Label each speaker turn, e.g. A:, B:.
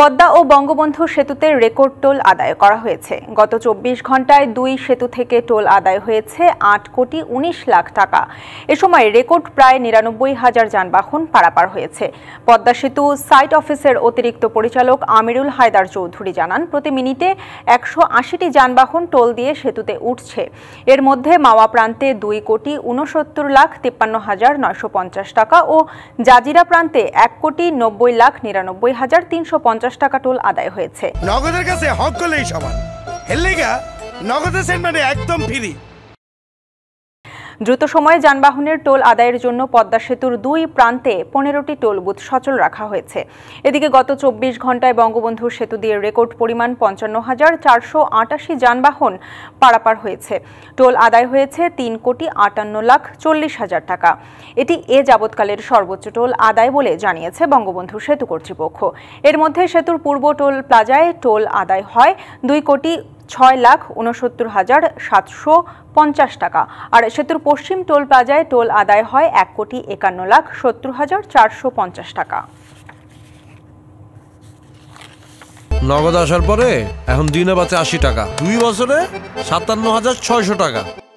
A: পদ্মা ও বঙ্গবন্ধু সেতুতে record toll আদায় করা হয়েছে গত চব্বিশ ঘন্টায় দুই সেতু থেকে টোল আদায় হয়েছে আট কোটি উনিশ লাখ টাকা এ সময় রেকর্ড প্রায় নিরানব্বই হাজার যানবাহন পারাপার হয়েছে পদ্মা সেতু সাইট অফিসের অতিরিক্ত পরিচালক আমিরুল হায়দার চৌধুরী জানান প্রতি মিনিটে একশো আশিটি যানবাহন টোল দিয়ে সেতুতে উঠছে এর মধ্যে মাওয়া প্রান্তে দুই কোটি উনসত্তর লাখ তিপ্পান্ন হাজার নয়শো পঞ্চাশ টাকা ও জাজিরা প্রান্তে এক কোটি নব্বই লাখ নিরানব্বই হাজার তিনশো পঞ্চাশ পঞ্চাশ টাকা টোল আদায় হয়েছে
B: নগদের কাছে হক করলেই সমান হেললেগা নগদের সেন্ট মানে একদম ফ্রি
A: দ্রুত সময়ে যানবাহনের টোল আদায়ের জন্য পদ্মা সেতুর দুই প্রান্তে পনেরোটি টোল বুথ সচল রাখা হয়েছে এদিকে গত চব্বিশ ঘন্টায় বঙ্গবন্ধু সেতু দিয়ে রেকর্ড পরিমাণ পঞ্চান্ন হাজার চারশো আটাশি যানবাহন পারাপার হয়েছে টোল আদায় হয়েছে তিন কোটি আটান্ন লাখ চল্লিশ হাজার টাকা এটি এ যাবৎকালের সর্বোচ্চ টোল আদায় বলে জানিয়েছে বঙ্গবন্ধু সেতু কর্তৃপক্ষ এর মধ্যে সেতুর পূর্ব টোল প্লাজায় টোল আদায় হয় দুই কোটি ছয় লাখ উনসত্তর হাজার সাতশো পঞ্চাশ টাকা আর সেতুর পশ্চিম টোল প্লাজায় টোল আদায় হয় এক কোটি একান্ন লাখ সত্তর হাজার চারশো পঞ্চাশ টাকা
B: নগদ আসার পরে এখন দিনে বাতে আশি টাকা দুই বছরে সাতান্ন হাজার ছয়শো টাকা